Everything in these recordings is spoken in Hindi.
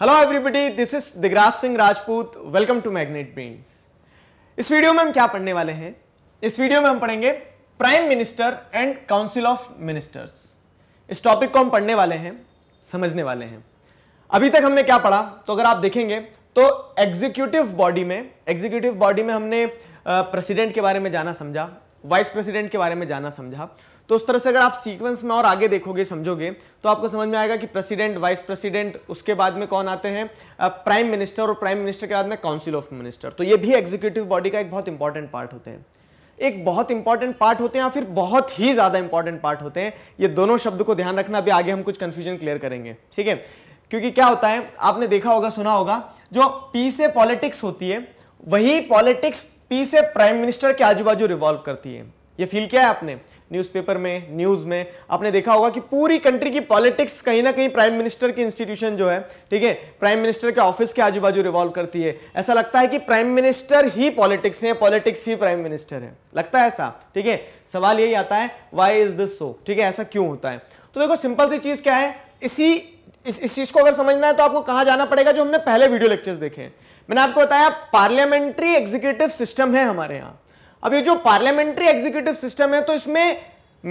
hello everybody this is Digraj Singh Rajput welcome to Magnet Brains इस वीडियो में हम क्या पढ़ने वाले हैं इस वीडियो में हम पढ़ेंगे prime minister and council of ministers इस टॉपिक को हम पढ़ने वाले हैं समझने वाले हैं अभी तक हमने क्या पढ़ा तो अगर आप देखेंगे तो एग्जीक्यूटिव बॉडी में एग्जीक्यूटिव बॉडी में हमने प्रेसिडेंट के बारे में जाना समझा वाइस प्रेसिडेंट के बारे में जाना समझा तो उस तरह से अगर आप सीक्वेंस में और आगे देखोगे समझोगे तो आपको समझ में आएगा कि प्रेसिडेंट वाइस प्रेसिडेंट उसके बाद में कौन आते हैं प्राइम मिनिस्टर और प्राइम मिनिस्टर के बाद में काउंसिल ऑफ मिनिस्टर तो ये भी एग्जीक्यूटिव बॉडी का एक बहुत इंपॉर्टेंट पार्ट होते हैं एक बहुत इंपॉर्टेंट पार्ट होते हैं या फिर बहुत ही ज़्यादा इंपॉर्टेंट पार्ट होते हैं ये दोनों शब्द को ध्यान रखना अभी आगे हम कुछ कन्फ्यूजन क्लियर करेंगे ठीक है क्योंकि क्या होता है आपने देखा होगा सुना होगा जो पी से पॉलिटिक्स होती है वही पॉलिटिक्स पी से प्राइम मिनिस्टर के आजू बाजू रिवॉल्व करती है ये फील किया है आपने न्यूज़पेपर में न्यूज़ में आपने देखा होगा कि पूरी कंट्री की पॉलिटिक्स कहीं ना कहीं प्राइम मिनिस्टर की इंस्टीट्यूशन जो है ठीक है प्राइम मिनिस्टर के ऑफिस के आजू बाजू रिवॉल्व करती है ऐसा लगता है कि प्राइम मिनिस्टर ही पॉलिटिक्स है पॉलिटिक्स ही प्राइम मिनिस्टर है लगता है ऐसा ठीक है सवाल यही आता है वाई इज दिस सो ठीक है ऐसा क्यों होता है तो देखो सिंपल सी चीज़ क्या है इसी इस इस चीज़ को अगर समझना है तो आपको कहां जाना पड़ेगा जो हमने पहले वीडियो लेक्चर्स देखे हैं मैंने आपको बताया पार्लियामेंट्री एग्जीक्यूटिव सिस्टम है हमारे यहां अब ये जो पार्लियामेंट्री एग्जीक्यूटिव सिस्टम है तो इसमें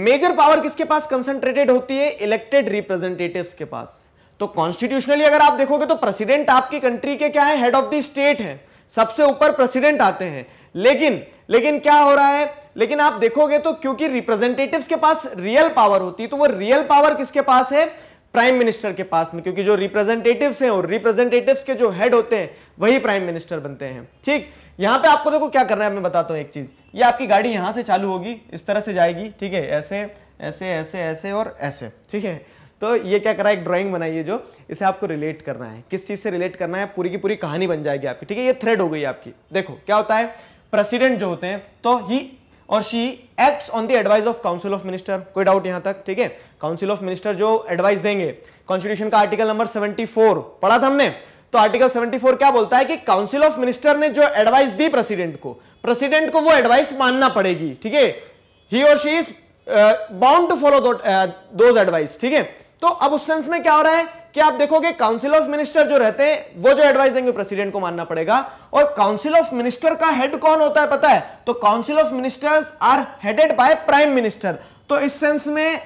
मेजर पावर किसके पास कंसंट्रेटेड होती है इलेक्टेड रिप्रेजेंटेटिव के पास तो कॉन्स्टिट्यूशनली अगर आप देखोगे तो प्रेसिडेंट आपकी कंट्री के क्या है हेड ऑफ द स्टेट है सबसे ऊपर प्रेसिडेंट आते हैं लेकिन लेकिन क्या हो रहा है लेकिन आप देखोगे तो क्योंकि रिप्रेजेंटेटिव के पास रियल पावर होती है तो वो रियल पावर किसके पास है प्राइम मिनिस्टर के पास में क्योंकि जो रिप्रेजेंटेटिव्स हैं और रिप्रेजेंटेटिव्स के जो हेड होते हैं वही प्राइम मिनिस्टर बनते हैं ठीक यहाँ पे आपको देखो क्या करना है मैं बताता हूँ एक चीज़ ये आपकी गाड़ी यहाँ से चालू होगी इस तरह से जाएगी ठीक है ऐसे ऐसे ऐसे ऐसे और ऐसे ठीक है तो ये क्या करा एक ड्राइंग बनाइए जो इसे आपको रिलेट करना है किस चीज़ से रिलेट करना है पूरी की पूरी कहानी बन जाएगी आपकी ठीक है ये थ्रेड हो गई आपकी देखो क्या होता है प्रेसिडेंट जो होते हैं तो ही और she acts on the advice of council of minister कोई डाउट यहां तक ठीक है काउंसिल ऑफ मिनिस्टर जो एडवाइस देंगे कॉन्स्टिट्यूशन का आर्टिकल नंबर सेवेंटी पढ़ा था हमने तो आर्टिकल 74 क्या बोलता है कि काउंसिल ऑफ मिनिस्टर ने जो एडवाइस दी प्रेसिडेंट को प्रेसिडेंट को वो एडवाइस मानना पड़ेगी ठीक है ही और she is bound to follow those advice ठीक है तो अब उस सेंस में क्या हो रहा है कि आप देखोगे काउंसिल ऑफ मिनिस्टर जो रहते हैं वो जो एडवाइस देंगे प्रेसिडेंट को मानना पड़ेगा और काउंसिल ऑफ मिनिस्टर का हेड कौन होता है पता है तो council of ministers are headed by prime minister तो इस सेंस में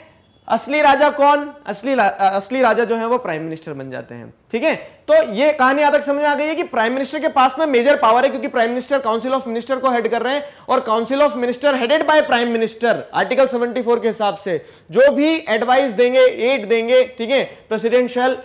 असली राजा कौन असली रा, असली राजा जो है वो प्राइम मिनिस्टर बन जाते हैं ठीक है तो ये कहानी यहां तक समझ में आ गई है कि प्राइम मिनिस्टर के पास में मेजर पावर है क्योंकि prime minister council of minister को हेड कर रहे हैं और council of minister headed by prime minister article 74 के हिसाब से जो भी एडवाइस देंगे एड देंगे ठीक है president shall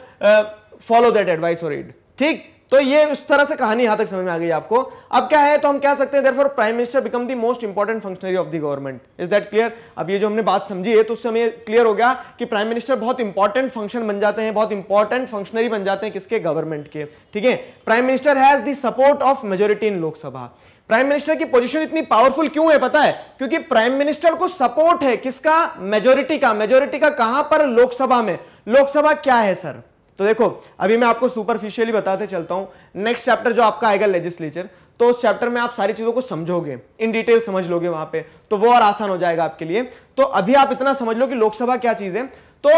follow that advice और एड ठीक तो ये उस तरह से कहानी यहां तक समझ में आ गई आपको अब क्या है तो हम कह सकते हैं prime minister become the most important functionary of the government is that clear अब ये जो हमने बात समझी है तो उससे हमें क्लियर हो गया कि प्राइम मिनिस्टर बहुत इंपॉर्टेंट फंक्शन बन जाते हैं बहुत इंपॉर्टेंट फंक्शनरी बन जाते हैं किसके गवर्नमेंट के ठीक है prime minister has the support of majority in Lok Sabha prime minister की पोजीशन इतनी पावरफुल क्यों है पता है क्योंकि प्राइम मिनिस्टर को सपोर्ट है किसका मेजोरिटी का मेजोरिटी का कहां पर लोकसभा में लोकसभा क्या है सर तो देखो अभी मैं आपको सुपरफिशियली बताते चलता हूं नेक्स्ट चैप्टर जो आपका आएगा लेजिस्लेचर तो उस चैप्टर में आप सारी चीज़ों को समझोगे इन डिटेल समझ लोगे वहां पे तो वो और आसान हो जाएगा आपके लिए तो अभी आप इतना समझ लो कि लोकसभा क्या चीज़ है तो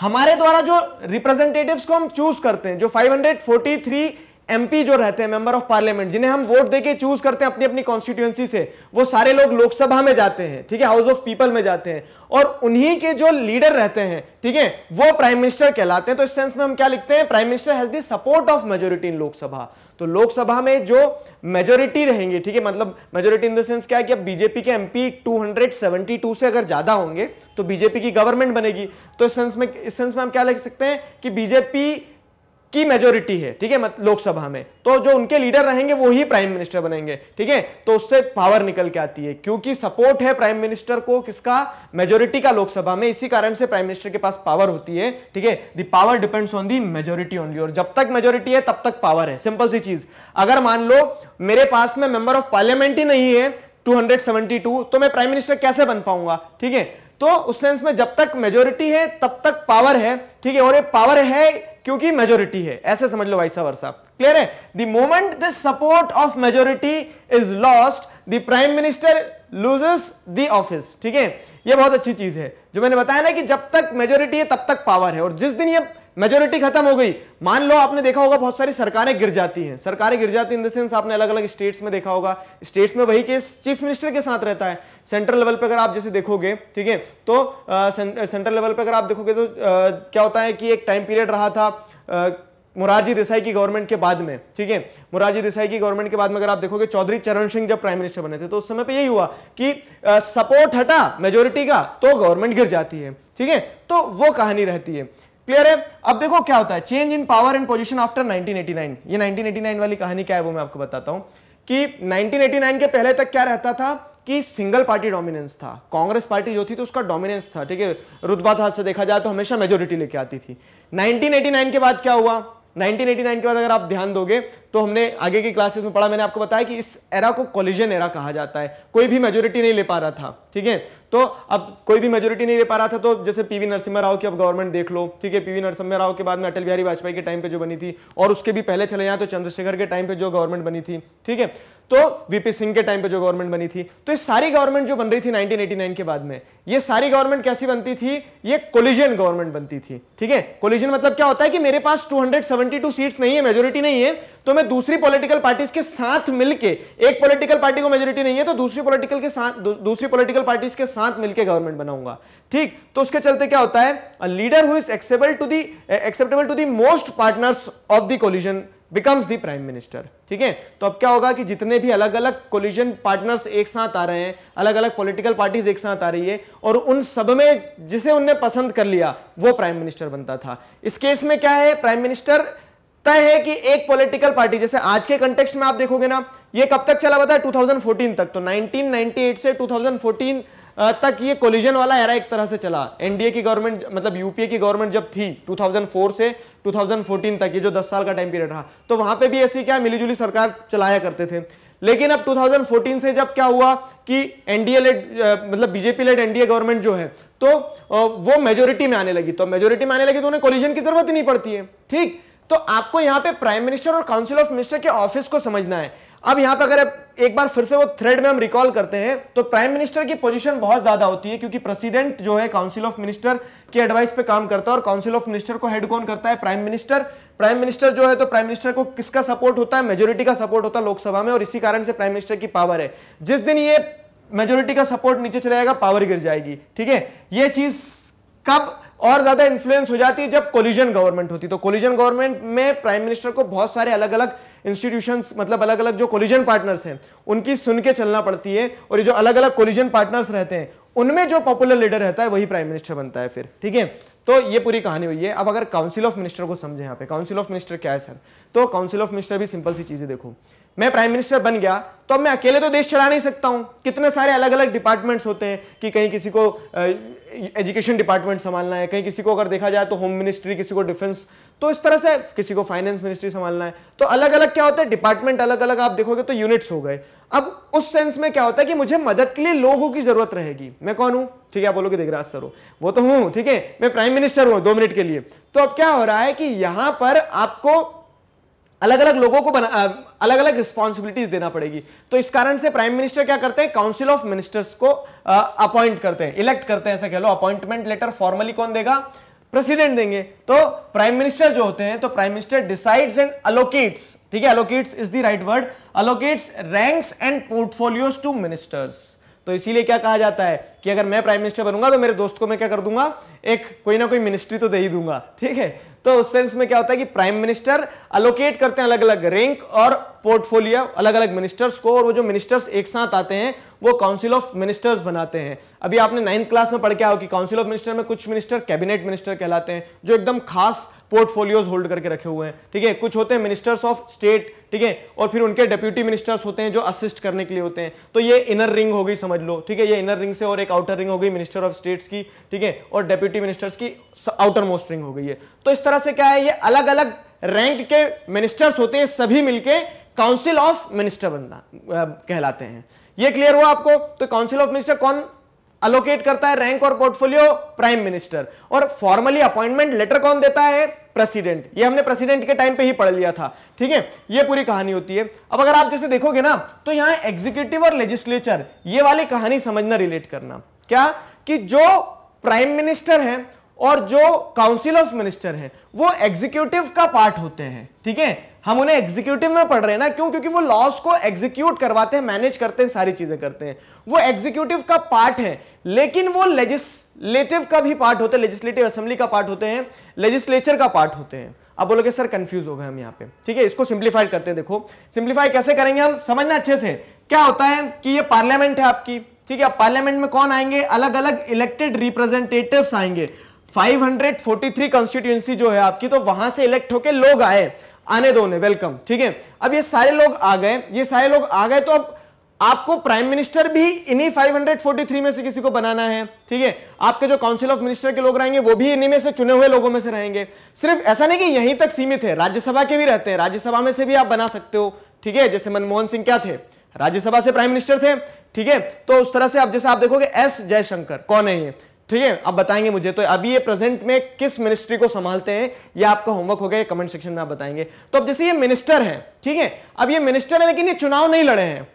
हमारे द्वारा जो रिप्रेजेंटेटिव्स को हम चूज करते हैं जो 543 एमपी जो रहते हैं मेंबर ऑफ पार्लियामेंट जिन्हें हम वोट देके चूज करते हैं अपनी अपनी कॉन्स्टिट्यूएंसी से वो सारे लोग लोकसभा में जाते हैं ठीक है हाउस ऑफ पीपल में जाते हैं और उन्हीं के जो लीडर रहते हैं ठीक है वो प्राइम मिनिस्टर कहलाते हैं तो इस सेंस में हम क्या लिखते हैं prime minister has the support of majority in Lok Sabha तो लोकसभा में जो मेजोरिटी रहेंगे ठीक है मतलब मेजोरिटी इन द सेंस क्या है कि अब बीजेपी के एमपी 272 से अगर ज्यादा होंगे तो बीजेपी की गवर्नमेंट बनेगी तो इस सेंस में इस सेंस में हम क्या लिख सकते हैं कि बीजेपी की मेजोरिटी है ठीक है मतलब लोकसभा में तो जो उनके लीडर रहेंगे वो ही प्राइम मिनिस्टर बनेंगे ठीक है तो उससे पावर निकल के आती है क्योंकि सपोर्ट है प्राइम मिनिस्टर को किसका मेजोरिटी का लोकसभा में इसी कारण से प्राइम मिनिस्टर के पास पावर होती है ठीक है the power depends on the majority only और जब तक मेजोरिटी है तब तक पावर है सिंपल सी चीज अगर मान लो मेरे पास में मेंबर ऑफ पार्लियामेंट ही नहीं है टू तो मैं प्राइम मिनिस्टर कैसे बन पाऊंगा ठीक है तो उस सेंस में जब तक मेजोरिटी है तब तक पावर है ठीक है और ये पावर है क्योंकि मेजोरिटी है ऐसे समझ लो वाइसा साहब क्लियर है the moment this support of majority is lost the prime minister loses the office ठीक है ये बहुत अच्छी चीज है जो मैंने बताया ना कि जब तक मेजोरिटी है तब तक पावर है और जिस दिन ये मेजोरिटी खत्म हो गई मान लो आपने देखा होगा बहुत सारी सरकारें गिर जाती हैं सरकारें गिर जाती इन द सेंस आपने अलग अलग स्टेट्स में देखा होगा स्टेट्स में वही केस चीफ मिनिस्टर के साथ रहता है सेंट्रल लेवल पर अगर आप जैसे देखोगे ठीक है तो सेंट्रल लेवल पर अगर आप देखोगे तो आ, क्या होता है कि एक टाइम पीरियड रहा था आ, देसाई की गवर्नमेंट के बाद में ठीक है मुरारजी देसाई की गवर्नमेंट के बाद में अगर आप देखोगे चौधरी चरण सिंह जब प्राइम मिनिस्टर बने थे तो उस समय पे यही हुआ कि आ, सपोर्ट हटा मेजोरिटी का तो गवर्नमेंट गिर जाती है ठीक है तो वो कहानी रहती है क्लियर है अब देखो क्या होता है change in power and position after nineteen ये नाइन वाली कहानी क्या है वो मैं आपको बताता हूं कि 1989 के पहले तक क्या रहता था कि सिंगल पार्टी डोमिनेंस था कांग्रेस पार्टी जो थी तो उसका डोमिनेंस था ठीक है रुतबा था से देखा जाए तो हमेशा मेजोरिटी लेके आती थी 1989 के बाद क्या हुआ 1989 के बाद अगर आप ध्यान दोगे तो हमने आगे की क्लासेस में पढ़ा मैंने आपको बताया कि इस एरा को कॉलिजन एरा कहा जाता है कोई भी मेजोरिटी नहीं ले पा रहा था ठीक है तो अब कोई भी मेजोरिटी नहीं दे पा रहा था तो जैसे पीवी नरसिम्हा राव की अब गवर्नमेंट देख लो ठीक है पीवी नरसिम्हा राव के बाद में अटल बिहारी वाजपेयी के टाइम पे जो बनी थी और उसके भी पहले चले जाए तो चंद्रशेखर के टाइम पे जो गवर्नमेंट बनी थी ठीक है तो वीपी सिंह के टाइम पे जो गवर्नमेंट बनी थी तो ये सारी गवर्नमेंट जो बन रही थी 1989 के बाद में ये सारी गवर्नमेंट कैसी बनती थी ये कोलिजन गवर्नमेंट बनती थी ठीक है कोलिजन मतलब क्या होता है कि मेरे पास 272 सीट्स नहीं है मेजोरिटी नहीं है तो मैं दूसरी पॉलिटिकल पार्टीज के साथ मिलकर एक पोलिटिकल पार्टी को मेजोरिटी नहीं है तो दूसरी पोलिटिकल के साथ दूसरी पोलिटिकल पार्टीज के साथ साथ मिलकर गवर्नमेंट बनाऊंगा ठीक तो उसके चलते क्या होता है leader who is acceptable to the acceptable to the most partners of the coalition becomes the prime minister ठीक है तो अब क्या होगा कि जितने भी अलग अलग कोलिजन पार्टनर्स एक साथ आ रहे हैं अलग अलग पॉलिटिकल पार्टीज एक साथ आ रही है और उन सब में जिसे उनने पसंद कर लिया वो प्राइम मिनिस्टर बनता था इस केस में क्या है प्राइम मिनिस्टर तय है कि एक पॉलिटिकल पार्टी जैसे आज के कंटेक्स में आप देखोगे ना ये कब तक चला हुआ था 2014 तक तो नाइनटीन से टू तक ये कोलिजन वाला एरा एक तरह से चला एनडीए की गवर्नमेंट मतलब यूपीए की गवर्नमेंट जब थी 2004 से 2014 तक ये जो 10 साल का टाइम पीरियड रहा तो वहां पे भी ऐसी क्या मिलीजुली सरकार चलाया करते थे लेकिन अब 2014 से जब क्या हुआ कि एनडीए लेड मतलब बीजेपी लेड एनडीए गवर्नमेंट जो है तो वो मेजोरिटी में आने लगी तो मेजोरिटी में आने लगी तो उन्हें कोलिजन की जरूरत ही नहीं पड़ती है ठीक तो आपको यहां पे प्राइम मिनिस्टर और काउंसिल ऑफ मिनिस्टर के ऑफिस को समझना है अब यहां पे अगर एक बार फिर से वो थ्रेड में हम रिकॉल करते हैं तो प्राइम मिनिस्टर की पोजीशन बहुत ज्यादा होती है क्योंकि प्रेसिडेंट जो है काउंसिल ऑफ मिनिस्टर के एडवाइस पे काम करता है और काउंसिल ऑफ मिनिस्टर को हेड कौन करता है प्राइम मिनिस्टर प्राइम मिनिस्टर जो है तो प्राइम मिनिस्टर को किसका सपोर्ट होता है मेजोरिटी का सपोर्ट होता है लोकसभा में और इसी कारण से प्राइम मिनिस्टर की पावर है जिस दिन ये मेजोरिटी का सपोर्ट नीचे चले जाएगा पावर गिर जाएगी ठीक है ये चीज कब और ज्यादा इन्फ्लुएंस हो जाती है जब कोलिजन गवर्नमेंट होती तो कोलिजन गवर्नमेंट में प्राइम मिनिस्टर को बहुत सारे अलग अलग इंस्टीट्यूशंस मतलब अलग अलग जो कोलिजन पार्टनर्स हैं उनकी सुन के चलना पड़ती है और ये जो अलग अलग कोलिजन पार्टनर्स रहते हैं उनमें जो पॉपुलर लीडर रहता है वही प्राइम मिनिस्टर बनता है फिर ठीक है तो ये पूरी कहानी हुई है अब अगर काउंसिल ऑफ मिनिस्टर को समझे यहाँ पे काउंसिल ऑफ मिनिस्टर क्या है सर तो काउंसिल ऑफ मिनिस्टर भी सिंपल सी चीजें देखो मैं प्राइम मिनिस्टर बन गया तो अब मैं अकेले तो देश चला नहीं सकता हूं कितने सारे अलग अलग डिपार्टमेंट्स होते हैं कि कहीं किसी को एजुकेशन डिपार्टमेंट संभालना है कहीं किसी को अगर देखा जाए तो होम मिनिस्ट्री किसी को डिफेंस तो इस तरह से किसी को फाइनेंस मिनिस्ट्री संभालना है तो अलग अलग क्या होता है डिपार्टमेंट अलग अलग आप देखोगे तो यूनिट्स हो गए अब उस सेंस में क्या होता है कि मुझे मदद के लिए लोगों की जरूरत रहेगी मैं कौन हूं ठीक है आप बोलोगे देखराज सर हो वो तो हूं ठीक है मैं प्राइम मिनिस्टर हूं दो मिनट के लिए तो अब क्या हो रहा है कि यहां पर आपको अलग अलग लोगों को बना अलग अलग रिस्पॉन्सिबिलिटीज देना पड़ेगी तो इस कारण से प्राइम मिनिस्टर क्या करते हैं काउंसिल ऑफ मिनिस्टर्स को अपॉइंट करते हैं इलेक्ट करते हैं ऐसा कह लो अपॉइंटमेंट लेटर फॉर्मली कौन देगा प्रेसिडेंट देंगे तो प्राइम मिनिस्टर जो होते हैं तो prime minister decides and allocates ठीक है allocates is the right word allocates ranks and portfolios to ministers तो इसीलिए क्या कहा जाता है कि अगर मैं प्राइम मिनिस्टर बनूंगा तो मेरे दोस्त को मैं क्या कर दूंगा एक कोई ना कोई मिनिस्ट्री तो दे ही दूंगा ठीक है तो उस सेंस में क्या होता है कि प्राइम मिनिस्टर अलोकेट करते हैं अलग अलग रैंक और पोर्टफोलियो अलग अलग मिनिस्टर्स को और वो जो मिनिस्टर्स एक साथ आते हैं वो काउंसिल ऑफ मिनिस्टर्स बनाते हैं अभी आपने नाइन्थ क्लास में पढ़ के आओ कि काउंसिल ऑफ मिनिस्टर में कुछ मिनिस्टर कैबिनेट मिनिस्टर कहलाते हैं जो एकदम खास पोर्टफोलियोज होल्ड करके रखे हुए हैं ठीक है कुछ होते हैं मिनिस्टर्स ऑफ स्टेट ठीक है और फिर उनके डेप्यूटी मिनिस्टर्स होते हैं जो असिस्ट करने के लिए होते हैं तो ये इनर रिंग हो गई समझ लो ठीक है ये इनर रिंग से और एक आउटर रिंग हो गई मिनिस्टर ऑफ स्टेट्स की ठीक है और डेप्यूटी मिनिस्टर्स की आउटर मोस्ट रिंग हो गई है तो इस तरह से क्या है ये अलग अलग रैंक के मिनिस्टर्स होते हैं सभी मिलकर काउंसिल ऑफ मिनिस्टर बनना कहलाते हैं ये क्लियर हुआ आपको तो काउंसिल ऑफ मिनिस्टर कौन अलोकेट करता है रैंक और पोर्टफोलियो प्राइम मिनिस्टर और फॉर्मली अपॉइंटमेंट लेटर कौन देता है प्रेसिडेंट ये हमने प्रेसिडेंट के टाइम पे ही पढ़ लिया था ठीक है ये पूरी कहानी होती है अब अगर आप जैसे देखोगे ना तो यहां एग्जीक्यूटिव और लेजिस्लेचर ये वाली कहानी समझना रिलेट करना क्या कि जो प्राइम मिनिस्टर है और जो काउंसिल ऑफ मिनिस्टर है वो एग्जीक्यूटिव का पार्ट होते हैं ठीक है हम उन्हें एग्जीक्यूटिव में पढ़ रहे हैं ना क्यों क्योंकि वो लॉस को एग्जीक्यूट करवाते हैं मैनेज करते हैं सारी चीजें करते हैं वो एग्जीक्यूटिव का पार्ट है लेकिन वो लेजिस्लेटिव का भी पार्ट होते हैं लेजिस्लेटिव असेंबली का पार्ट होते हैं लेजिस्लेचर का पार्ट होते हैं अब बोलोगे सर कंफ्यूज हो गए हम यहाँ पे ठीक है इसको सिंप्लीफाइड करते हैं देखो सिंप्लीफाई कैसे करेंगे हम समझना अच्छे से क्या होता है कि ये पार्लियामेंट है आपकी ठीक है पार्लियामेंट में कौन आएंगे अलग अलग इलेक्टेड रिप्रेजेंटेटिव्स आएंगे 543 कॉन्स्टिट्यूएंसी जो है आपकी तो वहां से इलेक्ट होके लोग आए आने दो वेलकम ठीक है अब ये सारे लोग आ गए ये सारे लोग आ गए तो अब आपको प्राइम मिनिस्टर भी इन्हीं 543 में से किसी को बनाना है ठीक है आपके जो काउंसिल ऑफ मिनिस्टर के लोग रहेंगे वो भी इन्हीं में से चुने हुए लोगों में से रहेंगे सिर्फ ऐसा नहीं कि यहीं तक सीमित है राज्यसभा के भी रहते हैं राज्यसभा में से भी आप बना सकते हो ठीक है जैसे मनमोहन सिंह क्या थे राज्यसभा से प्राइम मिनिस्टर थे ठीक है तो उस तरह से आप जैसे आप देखोगे एस जयशंकर कौन है ये ठीक है अब बताएंगे मुझे तो अभी ये प्रेजेंट में किस मिनिस्ट्री को संभालते हैं ये आपका होमवर्क हो गया कमेंट सेक्शन में आप बताएंगे तो अब जैसे ये मिनिस्टर है ठीक है अब ये मिनिस्टर है लेकिन ये चुनाव नहीं लड़े हैं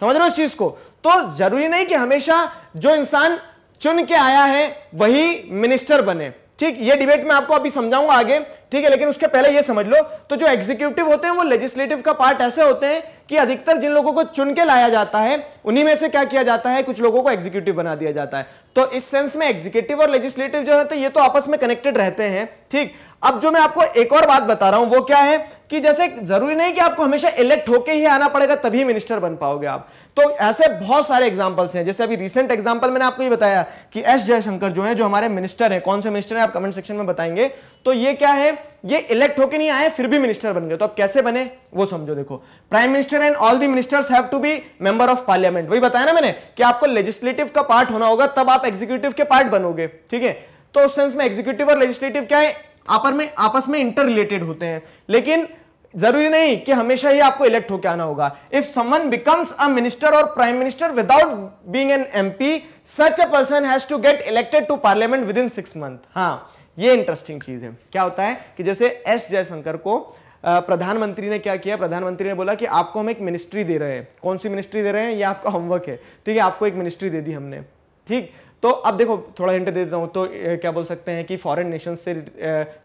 समझ रहे हो इस चीज को तो जरूरी नहीं कि हमेशा जो इंसान चुन के आया है वही मिनिस्टर बने ठीक ये डिबेट में आपको अभी समझाऊंगा आगे ठीक है लेकिन उसके पहले ये समझ लो तो जो एग्जीक्यूटिव होते हैं वो लेजिस्लेटिव का पार्ट ऐसे होते हैं कि अधिकतर जिन लोगों को चुन के लाया जाता है उन्हीं में से क्या किया जाता है कुछ लोगों को एग्जीक्यूटिव बना दिया जाता है तो इस सेंस में एग्जीक्यूटिव और लेजिस्लेटिव जो है तो ये तो आपस में कनेक्टेड रहते हैं ठीक अब जो मैं आपको एक और बात बता रहा हूं वो क्या है कि जैसे जरूरी नहीं कि आपको हमेशा इलेक्ट होके ही आना पड़ेगा तभी मिनिस्टर बन पाओगे आप तो ऐसे बहुत सारे एग्जांपल्स हैं जैसे अभी रिसेंट एग्जांपल मैंने आपको ये बताया कि एस जयशंकर जो है जो हमारे मिनिस्टर हैं कौन से मिनिस्टर हैं आप कमेंट सेक्शन में बताएंगे तो ये क्या है ये इलेक्ट होके नहीं आए फिर भी मिनिस्टर बन गए तो अब कैसे बने वो समझो देखो prime minister and all the ministers have to be member of parliament वही बताया ना मैंने कि आपको लेजिस्लेटिव का पार्ट होना होगा तब आप एग्जीक्यूटिव के पार्ट बनोगे ठीक है तो उस सेंस में एग्जीक्यूटिव और लेजिस्लेटिव क्या है आपस में आपस में इंटर रिलेटेड होते हैं लेकिन जरूरी नहीं कि हमेशा ही आपको इलेक्ट होकर आना होगा if someone becomes a minister और prime minister without being an MP such a person has to get elected to parliament within six month हाँ ये इंटरेस्टिंग चीज़ है क्या होता है कि जैसे एस जयशंकर को प्रधानमंत्री ने क्या किया प्रधानमंत्री ने बोला कि आपको हम एक मिनिस्ट्री दे रहे हैं कौन सी मिनिस्ट्री दे रहे हैं ये आपका होमवर्क है ठीक है आपको एक मिनिस्ट्री दे दी हमने ठीक तो अब देखो थोड़ा हिंट दे देता हूँ तो क्या बोल सकते हैं कि फॉरेन नेशन से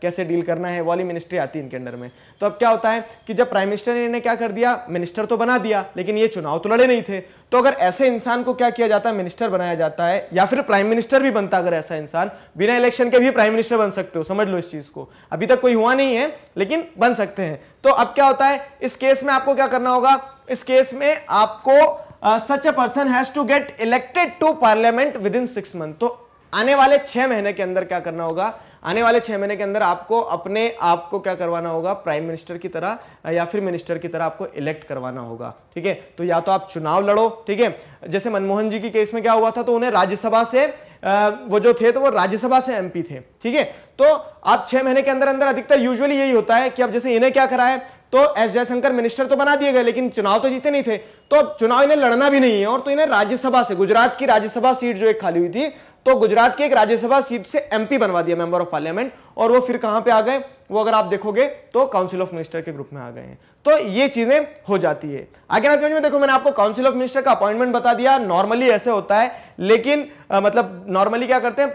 कैसे डील करना है वाली मिनिस्ट्री आती है इनके अंडर में तो अब क्या होता है कि जब प्राइम मिनिस्टर ने क्या कर दिया मिनिस्टर तो बना दिया लेकिन ये चुनाव तो लड़े नहीं थे तो अगर ऐसे इंसान को क्या किया जाता है मिनिस्टर बनाया जाता है या फिर प्राइम मिनिस्टर भी बनता अगर ऐसा इंसान बिना इलेक्शन के भी प्राइम मिनिस्टर बन सकते हो समझ लो इस चीज को अभी तक कोई हुआ नहीं है लेकिन बन सकते हैं तो अब क्या होता है इस केस में आपको क्या करना होगा इस केस में आपको such a person has to get elected to parliament within six month तो आने वाले छह महीने के अंदर क्या करना होगा आने वाले छह महीने के अंदर आपको अपने आप को क्या करवाना होगा प्राइम मिनिस्टर की तरह uh, या फिर मिनिस्टर की तरह आपको इलेक्ट करवाना होगा ठीक है तो या तो आप चुनाव लड़ो ठीक है जैसे मनमोहन जी की केस में क्या हुआ था तो उन्हें राज्यसभा से uh, वो जो थे तो वो राज्यसभा से एमपी थे ठीक है तो आप छह महीने के अंदर अंदर अधिकतर यूजुअली यही होता है कि अब जैसे इन्हें क्या करा है तो एस जयशंकर मिनिस्टर तो बना दिए गए लेकिन चुनाव तो जीते नहीं थे तो अब चुनाव इन्हें लड़ना भी नहीं है और तो इन्हें राज्यसभा से गुजरात की राज्यसभा सीट जो एक खाली हुई थी तो गुजरात की एक राज्यसभा सीट से एमपी बनवा दिया मेंबर ऑफ पार्लियामेंट और वो फिर कहां पे आ गए वो अगर आप देखोगे तो काउंसिल ऑफ मिनिस्टर के ग्रुप में आ गए हैं तो ये चीजें हो जाती है आगे ना समझ में देखो मैंने आपको काउंसिल ऑफ मिनिस्टर का अपॉइंटमेंट बता दिया नॉर्मली ऐसे होता है लेकिन आ, मतलब नॉर्मली क्या करते हैं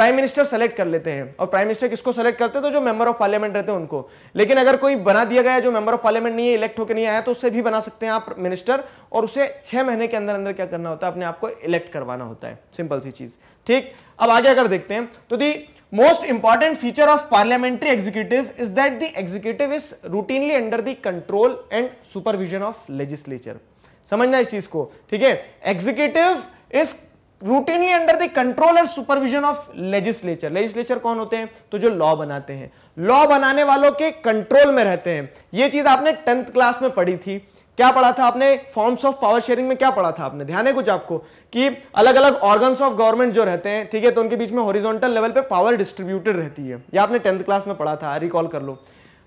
प्राइम मिनिस्टर सेलेक्ट कर लेते हैं और प्राइम मिनिस्टर किसको सेलेक्ट करते हैं तो जो मेंबर ऑफ पार्लियामेंट रहते हैं उनको लेकिन अगर कोई बना दिया गया जो मेंबर ऑफ पार्लियामेंट नहीं है इलेक्ट होकर नहीं आया तो उसे भी बना सकते हैं आप मिनिस्टर और उसे छह महीने के अंदर अंदर क्या करना होता है अपने आपको इलेक्ट करवाना होता है सिंपल सी चीज ठीक अब आगे अगर देखते हैं तो the most important feature of parliamentary executive is that the executive is routinely under the control and supervision of legislature समझना इस चीज को ठीक है executive is routinely under the control and supervision of legislature legislature कौन होते हैं तो जो लॉ बनाते हैं लॉ बनाने वालों के कंट्रोल में रहते हैं यह चीज आपने टेंथ क्लास में पढ़ी थी क्या पढ़ा था आपने फॉर्म्स ऑफ पावर शेयरिंग में क्या पढ़ा था आपने ध्यान है कुछ आपको कि अलग अलग ऑर्गन ऑफ गवर्नमेंट जो रहते हैं ठीक है तो उनके बीच में हॉरिजॉन्टल लेवल पे पावर डिस्ट्रीब्यूटेड रहती है ये आपने टेंथ क्लास में पढ़ा था रिकॉल कर लो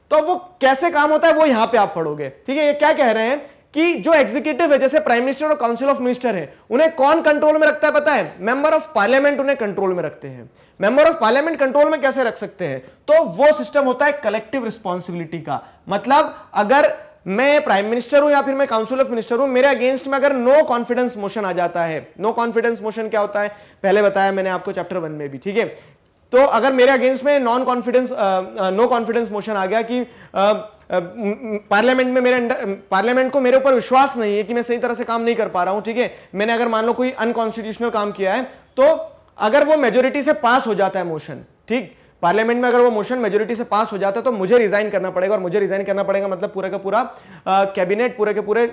तो वो कैसे काम होता है वो यहां पे आप पढ़ोगे ठीक है ये क्या कह रहे हैं कि जो एग्जीक्यूटिव है जैसे प्राइम मिनिस्टर और काउंसिल ऑफ मिनिस्टर है उन्हें कौन कंट्रोल में रखता है पता है मेंबर ऑफ पार्लियामेंट उन्हें कंट्रोल में रखते हैं मेंबर ऑफ पार्लियामेंट कंट्रोल में कैसे रख सकते हैं तो वो सिस्टम होता है कलेक्टिव रिस्पॉन्सिबिलिटी का मतलब अगर मैं प्राइम मिनिस्टर हूं या फिर मैं काउंसिल ऑफ मिनिस्टर हूं मेरे अगेंस्ट में अगर नो कॉन्फिडेंस मोशन आ जाता है नो कॉन्फिडेंस मोशन क्या होता है पहले बताया मैंने आपको चैप्टर वन में भी ठीक है तो अगर मेरे अगेंस्ट में non confidence no confidence motion आ गया कि पार्लियामेंट uh, uh, में मेरे पार्लियामेंट को मेरे ऊपर विश्वास नहीं है कि मैं सही तरह से काम नहीं कर पा रहा हूं ठीक है मैंने अगर मान लो कोई अनकॉन्स्टिट्यूशनल काम किया है तो अगर वो मेजोरिटी से पास हो जाता है मोशन ठीक पार्लियामेंट में अगर वो मोशन मेजोरिटी से पास हो जाता है तो मुझे रिजाइन करना पड़ेगा और मुझे रिजाइन करना पड़ेगा मतलब पूरे का पूरा कैबिनेट पूरे के पूरे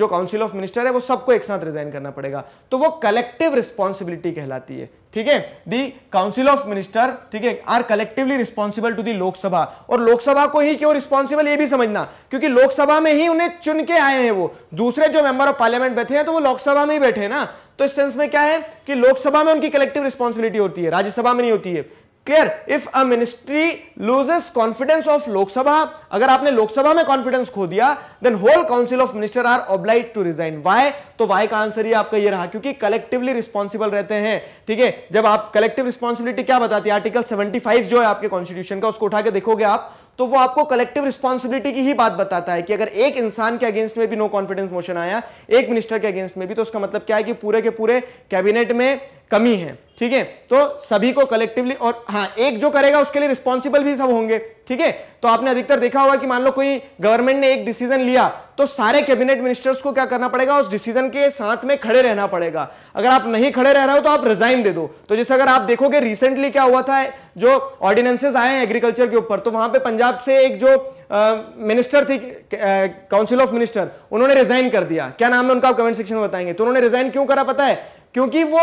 जो काउंसिल ऑफ मिनिस्टर है वो सबको एक साथ रिजाइन करना पड़ेगा तो वो कलेक्टिव रिस्पॉन्सिबिलिटी कहलाती है ठीक है दी काउंसिल ऑफ मिनिस्टर ठीक है are collectively responsible to the Lok Sabha और लोकसभा को ही क्यों रिस्पॉन्सिबल ये भी समझना क्योंकि लोकसभा में ही उन्हें चुन के आए हैं वो दूसरे जो मेंबर ऑफ पार्लियामेंट बैठे हैं तो वो लोकसभा में ही बैठे हैं ना तो इस सेंस में क्या है कि लोकसभा में उनकी कलेक्टिव रिस्पॉन्सिबिलिटी होती है राज्यसभा में नहीं होती है clear if a ministry loses confidence of Lok Sabha अगर आपने लोकसभा में कॉन्फिडेंस खो दिया then whole council of minister are obliged to resign why तो वाई का आंसर ही आपका ये रहा क्योंकि कलेक्टिवली रिस्पॉन्सिबल रहते हैं ठीक है जब आप कलेक्टिव रिस्पॉन्सिबिलिटी क्या बताती है आर्टिकल 75 जो है आपके कॉन्स्टिट्यूशन का उसको उठा के देखोगे आप तो वो आपको कलेक्टिव रिस्पॉन्सिबिलिटी की ही बात बताता है कि अगर एक इंसान के अगेंस्ट में भी नो कॉन्फिडेंस मोशन आया एक मिनिस्टर के अगेंस्ट में भी तो उसका मतलब क्या है कि पूरे के पूरे कैबिनेट में कमी है ठीक है तो सभी को कलेक्टिवली और हाँ एक जो करेगा उसके लिए रिस्पॉन्सिबल भी सब होंगे ठीक है तो आपने अधिकतर देखा होगा कि मान लो कोई गवर्नमेंट ने एक डिसीजन लिया तो सारे कैबिनेट मिनिस्टर्स को क्या करना पड़ेगा उस डिसीजन के साथ में खड़े रहना पड़ेगा अगर आप नहीं खड़े रह रहे हो तो आप रिजाइन दे दो तो जैसे अगर आप देखोगे रिसेंटली क्या हुआ था जो ऑर्डिनेंसेज आए हैं एग्रीकल्चर के ऊपर तो वहां पे पंजाब से एक जो मिनिस्टर थी काउंसिल ऑफ मिनिस्टर उन्होंने रिजाइन कर दिया क्या नाम है उनका आप कमेंट सेक्शन में बताएंगे तो उन्होंने रिजाइन क्यों करा पता है क्योंकि वो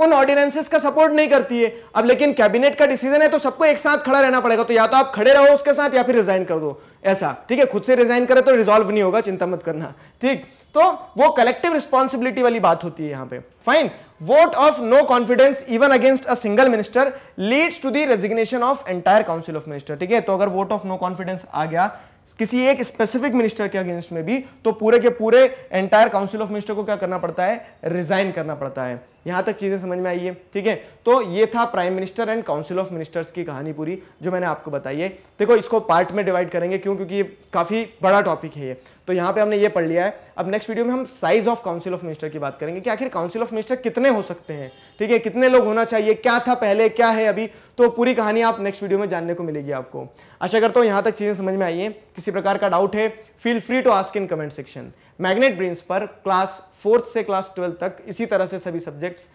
उन ऑर्डिनेंसेस का सपोर्ट नहीं करती है अब लेकिन कैबिनेट का डिसीजन है तो सबको एक साथ खड़ा रहना पड़ेगा तो या तो आप खड़े रहो उसके साथ या फिर रिजाइन कर दो ऐसा ठीक है खुद से रिजाइन करे तो रिजॉल्व नहीं होगा चिंता मत करना ठीक तो वो कलेक्टिव रिस्पॉन्सिबिलिटी वाली बात होती है यहां पे fine vote of no confidence even against a single minister leads to the resignation of entire council of minister ठीक है तो अगर वोट ऑफ नो कॉन्फिडेंस आ गया किसी एक स्पेसिफिक मिनिस्टर के अगेंस्ट में भी तो पूरे के पूरे एंटायर काउंसिल ऑफ मिनिस्टर को क्या करना पड़ता है रिजाइन करना पड़ता है यहां तक चीज़ें समझ में आई है ठीक है तो ये था prime minister and council of ministers की कहानी पूरी जो मैंने आपको बताई है देखो इसको पार्ट में डिवाइड करेंगे क्यों क्योंकि ये काफ़ी बड़ा टॉपिक है ये तो यहां पे हमने ये पढ़ लिया है अब नेक्स्ट वीडियो में हम size of council of minister की बात करेंगे कि आखिर काउंसिल ऑफ मिनिस्टर कितने हो सकते हैं ठीक है कितने लोग होना चाहिए क्या था पहले क्या है अभी तो पूरी कहानी आप नेक्स्ट वीडियो में जानने को मिलेगी आपको आशा करता हूँ यहां तक चीज़ें समझ में आई है किसी प्रकार का डाउट है feel free to ask in comment section Magnet Brains पर क्लास फोर्थ से क्लास ट्वेल्थ तक इसी तरह से सभी सब्जेक्ट्स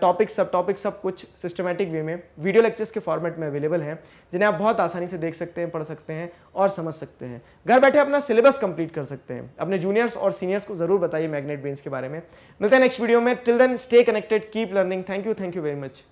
टॉपिक्स सब टॉपिक सब कुछ सिस्टमेटिक वे में वीडियो लेक्चर्स के फॉर्मेट में अवेलेबल हैं जिन्हें आप बहुत आसानी से देख सकते हैं पढ़ सकते हैं और समझ सकते हैं घर बैठे अपना सिलेबस कंप्लीट कर सकते हैं अपने जूनियर्स और सीनियर्स को जरूर बताइए मैग्नेट ब्रेन्स के बारे में मिलते हैं नेक्स्ट वीडियो में till then stay connected keep learning thank you thank you very much